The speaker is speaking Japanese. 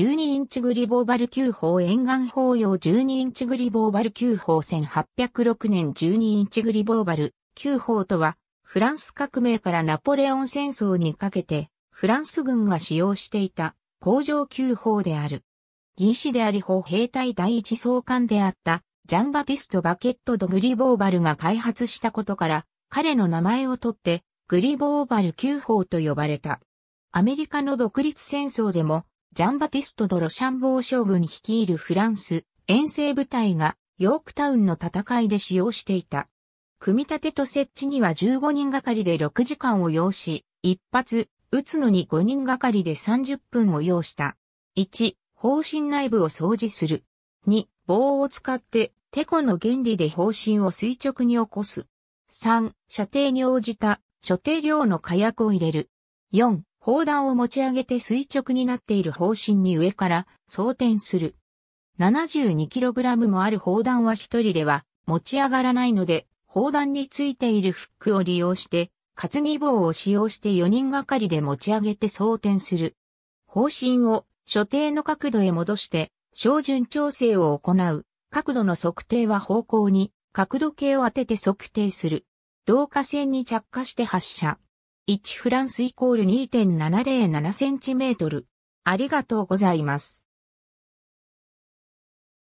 12インチグリボーバル旧法沿岸法要12インチグリボーバル旧法1806年12インチグリボーバル旧法とは、フランス革命からナポレオン戦争にかけて、フランス軍が使用していた工場旧法である。技師であり砲兵隊第一総監であったジャンバティスト・バケット・ド・グリボーバルが開発したことから、彼の名前をとって、グリボーバル旧法と呼ばれた。アメリカの独立戦争でもジャンバティスト・ド・ロシャンボー将軍率いるフランス、遠征部隊がヨークタウンの戦いで使用していた。組み立てと設置には15人がかりで6時間を要し、一発、撃つのに5人がかりで30分を要した。1、方針内部を掃除する。2、棒を使って、テコの原理で方針を垂直に起こす。3、射程に応じた、所定量の火薬を入れる。4、砲弾を持ち上げて垂直になっている方針に上から装填する。72kg もある砲弾は一人では持ち上がらないので、砲弾についているフックを利用して、担ぎ棒を使用して4人がかりで持ち上げて装填する。方針を所定の角度へ戻して、照準調整を行う。角度の測定は方向に角度計を当てて測定する。導火線に着火して発射。1フランスイコール2.707センチメートル。ありがとうございます。